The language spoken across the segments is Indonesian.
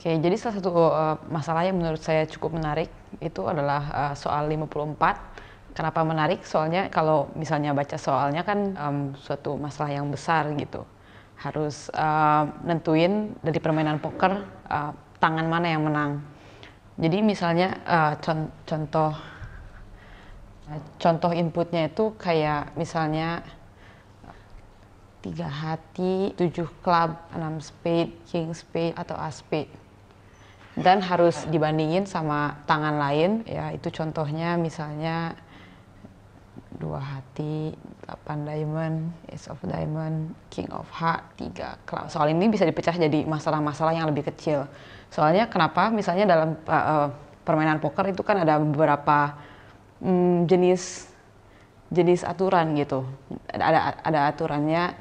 Oke, jadi salah satu uh, masalah yang menurut saya cukup menarik itu adalah uh, soal 54 kenapa menarik soalnya kalau misalnya baca soalnya kan um, suatu masalah yang besar gitu harus uh, nentuin dari permainan poker uh, tangan mana yang menang jadi misalnya uh, con contoh contoh inputnya itu kayak misalnya tiga hati tujuh club, enam spade king spade atau as spade dan harus dibandingin sama tangan lain ya itu contohnya misalnya dua hati, delapan diamond, ace of diamond, king of heart, tiga club Soal ini bisa dipecah jadi masalah-masalah yang lebih kecil. Soalnya kenapa? Misalnya dalam uh, uh, permainan poker itu kan ada beberapa um, jenis jenis aturan gitu. Ada ada aturannya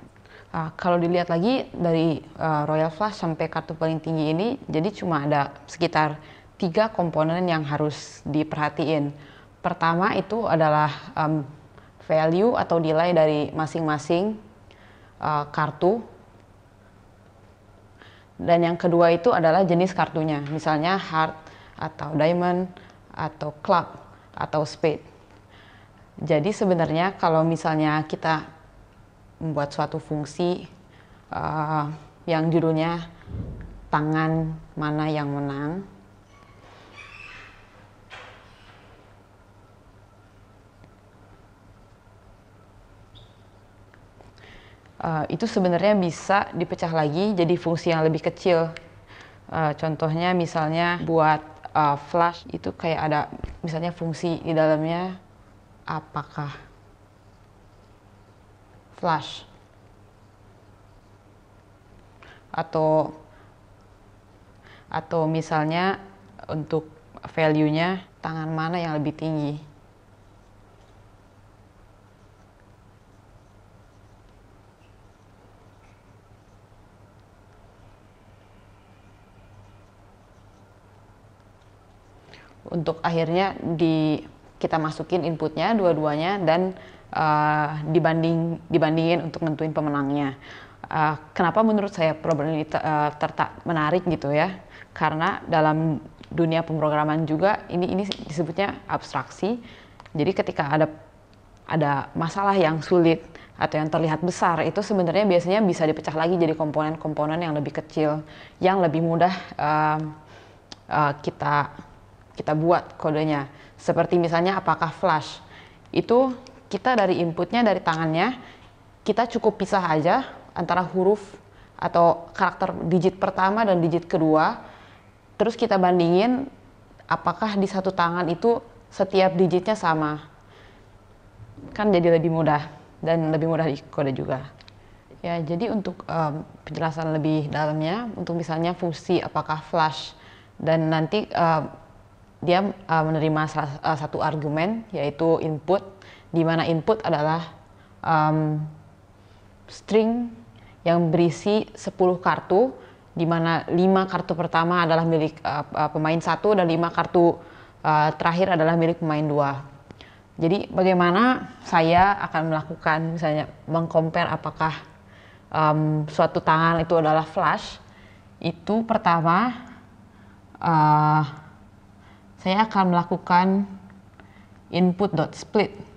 Uh, kalau dilihat lagi dari uh, Royal Flush sampai kartu paling tinggi ini, jadi cuma ada sekitar tiga komponen yang harus diperhatiin. Pertama itu adalah um, value atau nilai dari masing-masing uh, kartu. Dan yang kedua itu adalah jenis kartunya, misalnya heart atau diamond atau club atau spade. Jadi sebenarnya kalau misalnya kita membuat suatu fungsi uh, yang judulnya tangan mana yang menang. Uh, itu sebenarnya bisa dipecah lagi jadi fungsi yang lebih kecil. Uh, contohnya misalnya buat uh, flash itu kayak ada misalnya fungsi di dalamnya apakah flush atau atau misalnya untuk value-nya tangan mana yang lebih tinggi. Untuk akhirnya di kita masukin inputnya dua-duanya dan Eh, dibanding dibandingin untuk nentuin pemenangnya. Uh, kenapa menurut saya problem ini ter, uh, menarik gitu ya? Karena dalam dunia pemrograman juga ini ini disebutnya abstraksi. Jadi ketika ada ada masalah yang sulit atau yang terlihat besar itu sebenarnya biasanya bisa dipecah lagi jadi komponen-komponen yang lebih kecil yang lebih mudah uh, uh, kita kita buat kodenya. Seperti misalnya apakah flash itu kita dari inputnya dari tangannya kita cukup pisah aja antara huruf atau karakter digit pertama dan digit kedua terus kita bandingin apakah di satu tangan itu setiap digitnya sama kan jadi lebih mudah dan lebih mudah di kode juga ya jadi untuk um, penjelasan lebih dalamnya untuk misalnya fungsi apakah flash dan nanti um, dia uh, menerima salah, uh, satu argumen yaitu input di mana input adalah um, string yang berisi 10 kartu di mana 5 kartu pertama adalah milik uh, pemain satu dan 5 kartu uh, terakhir adalah milik pemain dua. Jadi bagaimana saya akan melakukan misalnya mengcompare apakah um, suatu tangan itu adalah flush itu pertama uh, saya akan melakukan input input.split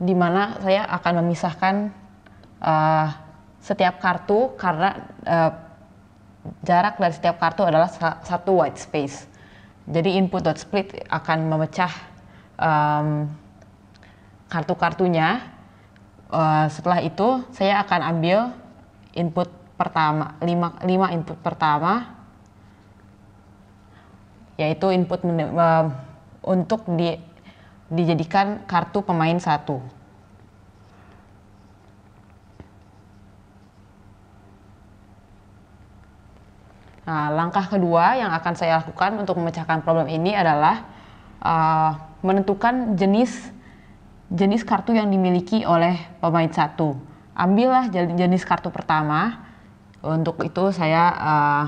di mana saya akan memisahkan uh, setiap kartu karena uh, jarak dari setiap kartu adalah satu white space. Jadi input dot split akan memecah um, kartu-kartunya. Uh, setelah itu saya akan ambil input pertama, lima lima input pertama yaitu input uh, untuk di dijadikan kartu pemain satu. Nah, langkah kedua yang akan saya lakukan untuk memecahkan problem ini adalah uh, menentukan jenis jenis kartu yang dimiliki oleh pemain satu. Ambillah jenis kartu pertama. Untuk itu saya uh,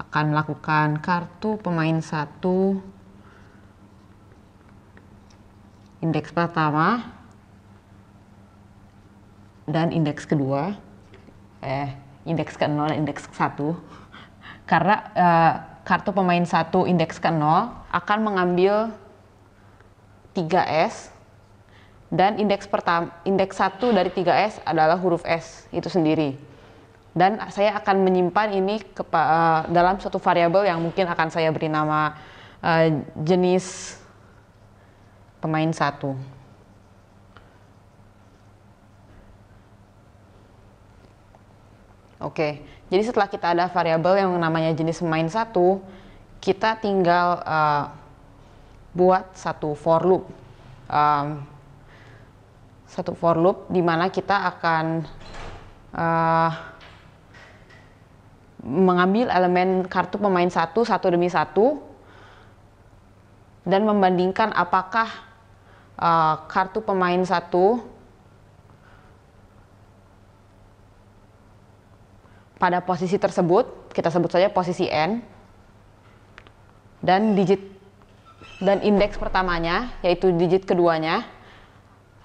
akan melakukan kartu pemain satu indeks pertama dan indeks kedua, eh indeks ke 0 dan indeks ke 1. Karena eh, kartu pemain satu indeks ke 0 akan mengambil 3S dan indeks pertama indeks 1 dari 3S adalah huruf S itu sendiri. Dan saya akan menyimpan ini ke, uh, eh, dalam suatu variabel yang mungkin akan saya beri nama uh, jenis pemain satu. Oke, jadi setelah kita ada variabel yang namanya jenis pemain satu, kita tinggal uh, buat satu for loop, um, satu for loop di mana kita akan uh, mengambil elemen kartu pemain satu satu demi satu dan membandingkan apakah Eh, kartu pemain satu pada posisi tersebut, kita sebut saja posisi N, dan digit dan indeks pertamanya, yaitu digit keduanya,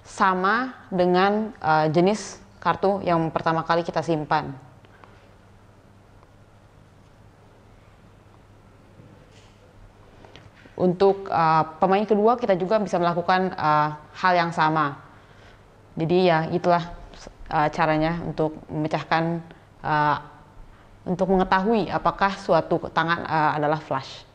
sama dengan uh, jenis kartu yang pertama kali kita simpan. Untuk uh, pemain kedua kita juga bisa melakukan uh, hal yang sama. Jadi ya itulah uh, caranya untuk memecahkan uh, untuk mengetahui apakah suatu tangan uh, adalah flush.